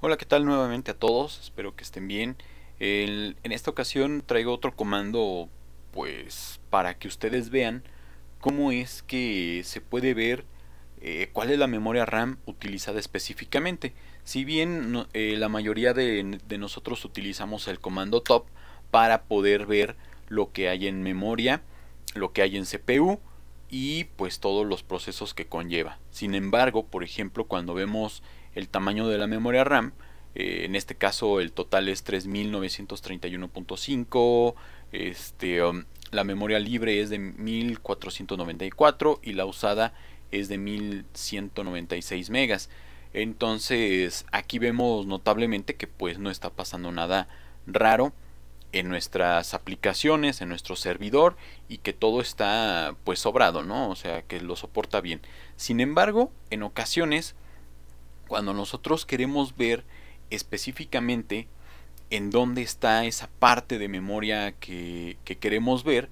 Hola, ¿qué tal nuevamente a todos? Espero que estén bien. en esta ocasión traigo otro comando pues para que ustedes vean cómo es que se puede ver eh, cuál es la memoria RAM utilizada específicamente. Si bien eh, la mayoría de, de, nosotros utilizamos el comando top para poder ver lo que hay en memoria, lo que hay en CPU y pues todos los procesos que conlleva. Sin embargo, por ejemplo, cuando vemos el tamaño de la memoria RAM. Eh, en este caso el total es 3931.5. Este, um, la memoria libre es de 1494 y la usada es de 1196 megas. Entonces aquí vemos notablemente que pues no está pasando nada raro en nuestras aplicaciones, en nuestro servidor y que todo está pues sobrado, ¿no? O sea, que lo soporta bien. Sin embargo, en ocasiones cuando nosotros queremos ver específicamente en dónde está esa parte de memoria que, queremos ver,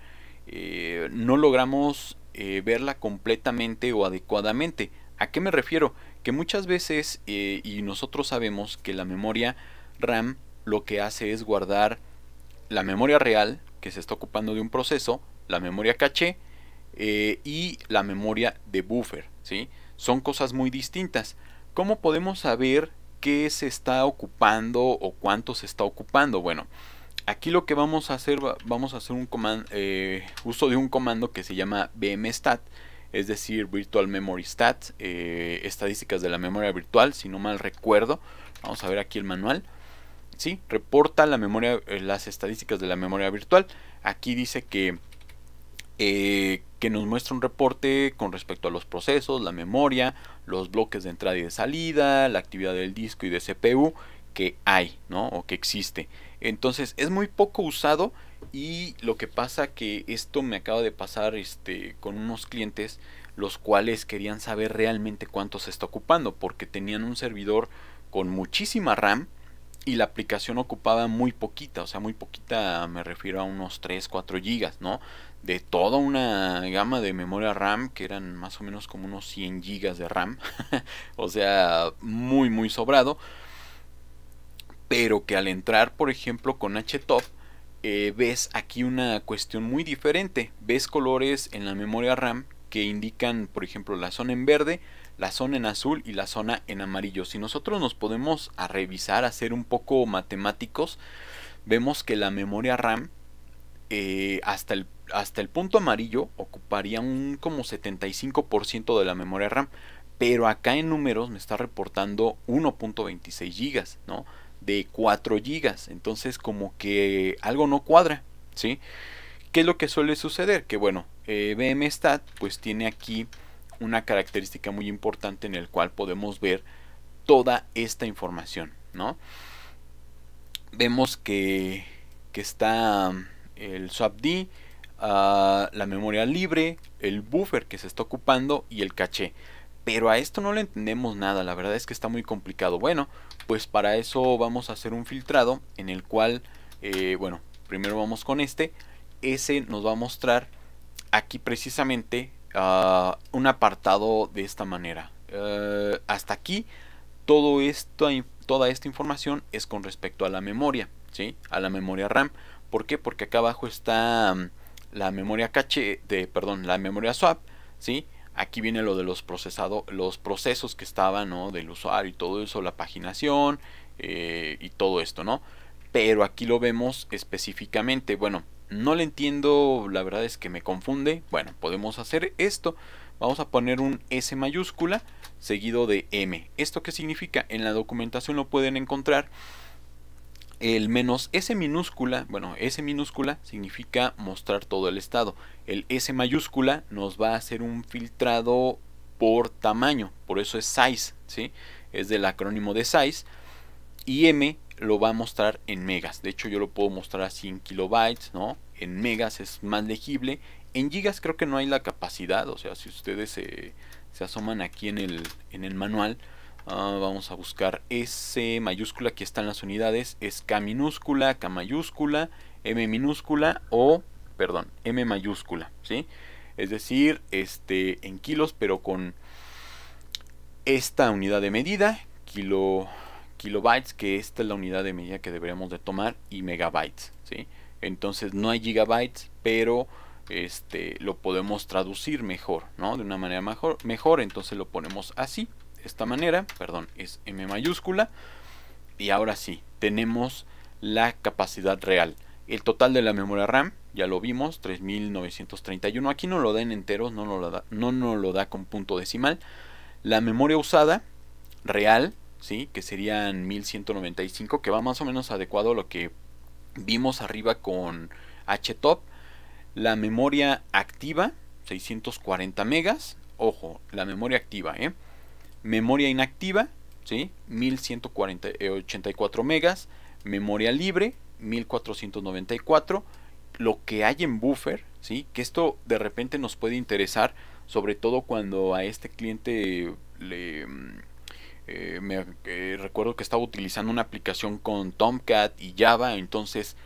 eh, no logramos eh, verla completamente o adecuadamente. ¿A qué me refiero? Que muchas veces, eh, y nosotros sabemos que la memoria RAM lo que hace es guardar la memoria real, que se está ocupando de un proceso, la memoria caché y la memoria de buffer. ¿sí? Son cosas muy distintas. ¿Cómo podemos saber qué se está ocupando o cuánto se está ocupando? Bueno, aquí lo que vamos a hacer, vamos a hacer un eh, uso de un comando que se llama bmstat, es decir, virtual memory stat, eh, estadísticas de la memoria virtual, si no mal recuerdo. Vamos a ver aquí el manual. Sí, reporta la memoria, eh, las estadísticas de la memoria virtual. Aquí dice que eh, que nos muestra un reporte con respecto a los procesos, la memoria, los bloques de entrada y de salida, la actividad del disco y de CPU que hay, ¿no? O que existe. Entonces es muy poco usado y lo que pasa que esto me acaba de pasar este, con unos clientes los cuales querían saber realmente cuánto se está ocupando porque tenían un servidor con muchísima RAM y la aplicación ocupaba muy poquita, o sea, muy poquita me refiero a unos 3, 4 gigas, ¿no? De toda una gama de memoria RAM que eran más o menos como unos 100 gigas de RAM, o sea, muy, muy sobrado, pero que al entrar, por ejemplo, con HTOP, eh, ves aquí una cuestión muy diferente, ves colores en la memoria RAM que indican, por ejemplo, la zona en verde, la zona en azul y la zona en amarillo. Si nosotros nos podemos a revisar, a ser un poco matemáticos, vemos que la memoria RAM eh, hasta, el, hasta el punto amarillo ocuparía un como 75% de la memoria RAM, pero acá en números me está reportando 1.26 gigas ¿no? De 4 gigas entonces como que algo no cuadra, ¿sí? ¿Qué es lo que suele suceder? Que bueno, eh, BMStat pues tiene aquí una característica muy importante en el cual podemos ver toda esta información, ¿no? Vemos que, que está um, el swapd, ah, la memoria libre, el buffer que se está ocupando y el caché. Pero a esto no le entendemos nada, la verdad es que está muy complicado. Bueno, pues para eso vamos a hacer un filtrado en el cual, eh, bueno, primero vamos con este. Ese nos va a mostrar aquí precisamente Ah, un apartado de esta manera. Eh, hasta aquí, todo esto, toda esta información es con respecto a la memoria, ¿sí? A la memoria RAM. ¿Por qué? Porque acá abajo está mm, la memoria cache, de, perdón, la memoria swap, ¿sí? Aquí viene lo de los, procesados. los procesos que estaban, ¿no? Del usuario y todo eso, la paginación eh, y todo esto, ¿no? Pero aquí lo vemos específicamente, bueno, no le entiendo, la verdad es que me confunde. Bueno, podemos hacer esto. Vamos a poner un S mayúscula seguido de M. ¿Esto qué significa? En la documentación lo pueden encontrar. El menos S minúscula, bueno, S minúscula significa mostrar todo el estado. El S mayúscula nos va a hacer un filtrado por tamaño, por eso es size, ¿sí? Es del acrónimo de size. Y M lo va a mostrar en megas. De hecho, yo lo puedo mostrar así en kilobytes, ¿no? En megas es más legible. En gigas creo que no hay la capacidad. O sea, si ustedes se, asoman aquí en el, en el manual, ah, vamos a buscar ese mayúscula. está están las unidades. Es K minúscula, K mayúscula, M minúscula o, perdón, M mayúscula, ¿sí? Es decir, este, en kilos, pero con esta unidad de medida, kilo kilobytes, que esta es la unidad de medida que deberíamos de tomar, y megabytes. ¿sí? Entonces no hay gigabytes, pero este, lo podemos traducir mejor, ¿no? De una manera mejor, mejor, entonces lo ponemos así, de esta manera, perdón, es M mayúscula. Y ahora sí, tenemos la capacidad real. El total de la memoria RAM, ya lo vimos, 3931. Aquí no lo da en enteros, no, lo da, no no lo da con punto decimal. La memoria usada real, que serían 1195, que va más o menos adecuado a lo que vimos arriba con HTOP. La memoria activa, 640 megas. Ojo, la memoria activa, ¿eh? Memoria inactiva, ¿sí? 1184 megas. Memoria libre, 1494. Lo que hay en buffer, ¿sí? Que esto de repente nos puede interesar, sobre todo cuando a este cliente le mm, eh, me eh, recuerdo que estaba utilizando una aplicación con Tomcat y Java, entonces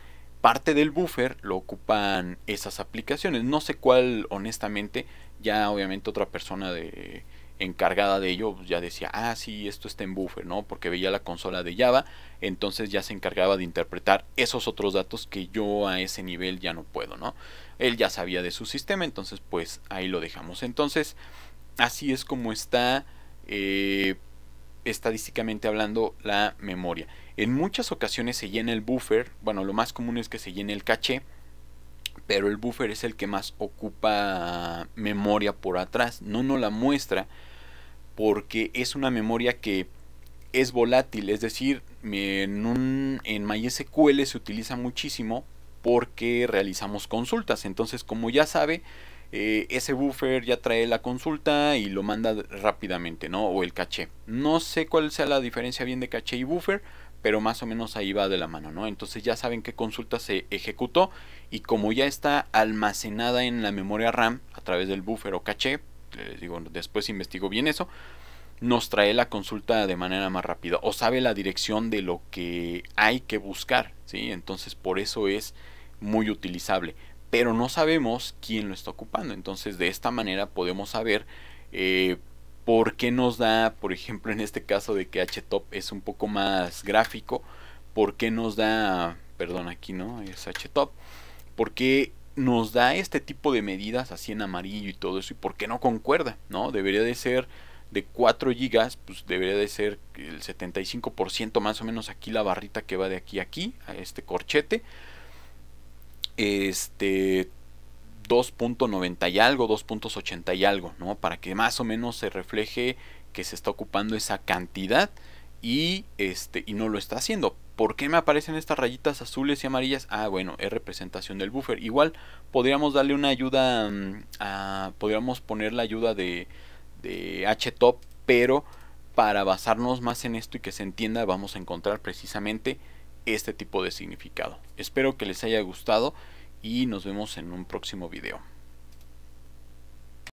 parte del buffer lo ocupan esas aplicaciones. No sé cuál, honestamente, ya obviamente otra persona de, encargada de ello ya decía, ah, sí, esto está en buffer, ¿no? Porque veía la consola de Java, entonces ya se encargaba de interpretar esos otros datos que yo a ese nivel ya no puedo, ¿no? Él ya sabía de su sistema, entonces pues ahí lo dejamos. Entonces, así es como está... Eh, estadísticamente hablando la memoria. En muchas ocasiones se llena el buffer, bueno, lo más común es que se llene el caché, pero el buffer es el que más ocupa memoria por atrás, no nos la muestra porque es una memoria que es volátil, es decir, en, un, en MySQL se utiliza muchísimo porque realizamos consultas, entonces como ya sabe, eh, ese buffer ya trae la consulta y lo manda rápidamente, ¿no? O el caché. No sé cuál sea la diferencia bien de caché y buffer, pero más o menos ahí va de la mano, ¿no? Entonces ya saben qué consulta se ejecutó y como ya está almacenada en la memoria RAM a través del buffer o caché, les eh, digo, después investigo bien eso, nos trae la consulta de manera más rápida o sabe la dirección de lo que hay que buscar, ¿sí? Entonces por eso es muy utilizable pero no sabemos quién lo está ocupando. Entonces de esta manera podemos saber eh, por qué nos da, por ejemplo, en este caso de que HTOP es un poco más gráfico, por qué nos da, perdón, aquí no, es HTOP, por qué nos da este tipo de medidas así en amarillo y todo eso y por qué no concuerda, ¿no? Debería de ser de 4 GB, pues debería de ser el 75% más o menos aquí la barrita que va de aquí a aquí, a este corchete este 2.90 y algo, 2.80 y algo, ¿no? Para que más o menos se refleje que se está ocupando esa cantidad y este y no lo está haciendo. ¿Por qué me aparecen estas rayitas azules y amarillas? Ah, bueno, es representación del buffer. Igual podríamos darle una ayuda mm, podríamos poner la ayuda de de htop, pero para basarnos más en esto y que se entienda, vamos a encontrar precisamente este tipo de significado. Espero que les haya gustado y nos vemos en un próximo video.